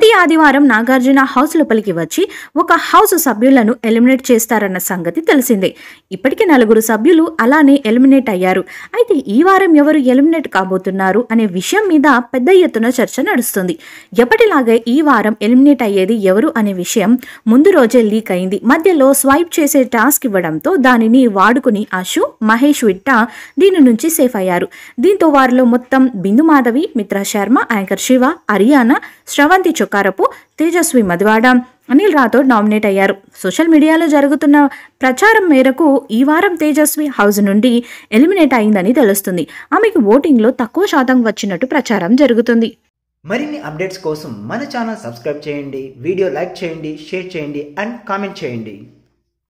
ప్రతి ఆదివారం నాగార్జున హౌస్ లోపలికి వచ్చి ఒక హౌస్ సభ్యులను ఎలిమినేట్ చేస్తారన్న సంగతి తెలిసిందే ఇప్పటికే నలుగురు సభ్యులు అలానే ఎలిమినేట్ అయ్యారు అయితే ఈ వారం ఎవరు ఎలిమినేట్ కాబోతున్నారు అనే విషయం మీద పెద్ద ఎత్తున చర్చ నడుస్తుంది ఎప్పటిలాగే ఈ వారం ఎలిమినేట్ అయ్యేది ఎవరు అనే విషయం ముందు రోజే లీక్ అయింది మధ్యలో స్వైప్ చేసే టాస్క్ ఇవ్వడంతో దానిని వాడుకుని అశు మహేష్ విట్ట దీని నుంచి సేఫ్ అయ్యారు దీంతో వారిలో మొత్తం బిందు మాధవి మిత్ర శర్మ యాంకర్ శివ అరియానా శ్రవంతి చొక్క పురస్కారపు తేజస్వి మదివాడ అనిల్ రాథోడ్ నామినేట్ అయ్యారు సోషల్ మీడియాలో జరుగుతున్న ప్రచారం మేరకు ఈ వారం తేజస్వి హౌస్ నుండి ఎలిమినేట్ అయిందని తెలుస్తుంది ఆమెకు ఓటింగ్లో తక్కువ శాతం వచ్చినట్టు ప్రచారం జరుగుతుంది మరిన్ని అప్డేట్స్ కోసం మన ఛానల్ సబ్స్క్రైబ్ చేయండి వీడియో లైక్ చేయండి షేర్ చేయండి అండ్ కామెంట్ చేయండి